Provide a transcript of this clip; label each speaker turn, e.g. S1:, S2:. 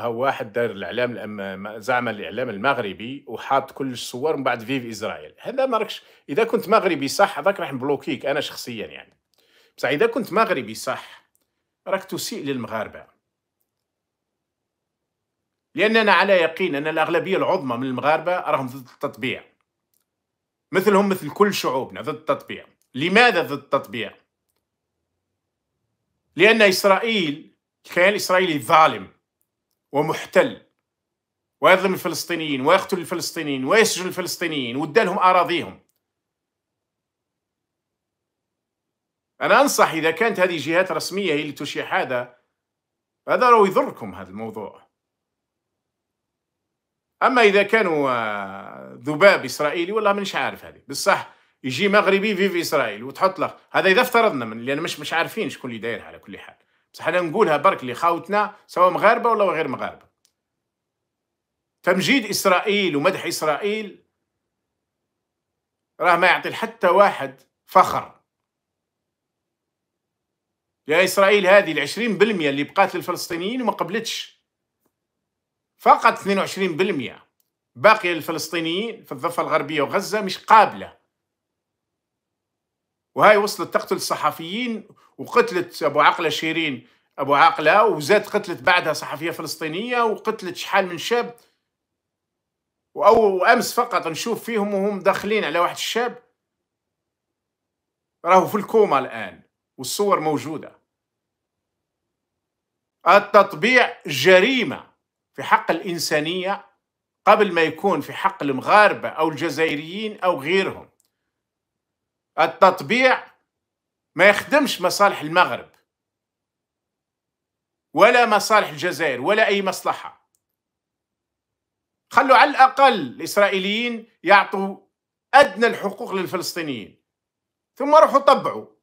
S1: هو واحد دار الاعلام زعم الاعلام المغربي وحاط كل الصور من بعد فيف اسرائيل هذا ما اذا كنت مغربي صح هذاك راح نبلوكيك انا شخصيا يعني بصح اذا كنت مغربي صح راك تسيء للمغاربه لاننا على يقين ان الاغلبيه العظمى من المغاربه راهم ضد التطبيع مثلهم مثل كل شعوبنا ضد التطبيع لماذا ضد التطبيع لان اسرائيل الكيان الاسرائيلي ظالم ومحتل ويظلم الفلسطينيين ويقتل الفلسطينيين ويسجن الفلسطينيين ودالهم أراضيهم أنا أنصح إذا كانت هذه جهات رسمية هي اللي تشيع هذا هذا لو يضركم هذا الموضوع أما إذا كانوا آه، ذباب إسرائيلي والله مانيش عارف هذه بصح يجي مغربي في في إسرائيل وتحط له هذا إذا افترضنا من لأن مش مش عارفين شكون اللي داير على كل حال بصح انا نقولها برك لخاوتنا سواء مغاربه ولا غير مغاربه تمجيد اسرائيل ومدح اسرائيل راه ما يعطي حتى واحد فخر يا اسرائيل هذه العشرين بالمية اللي بقات للفلسطينيين وما قبلتش فقط 22% باقيه للفلسطينيين في الضفه الغربيه وغزه مش قابله وهاي وصلت تقتل صحفيين وقتلت ابو عقله شيرين ابو عقله وزاد قتلت بعدها صحفيه فلسطينيه وقتلت شحال من شاب او امس فقط نشوف فيهم وهم داخلين على واحد الشاب راهو في الكوما الان والصور موجوده التطبيع جريمه في حق الانسانيه قبل ما يكون في حق المغاربه او الجزائريين او غيرهم التطبيع ما يخدمش مصالح المغرب ولا مصالح الجزائر ولا أي مصلحة خلوا على الأقل الإسرائيليين يعطوا أدنى الحقوق للفلسطينيين ثم روحوا طبعوا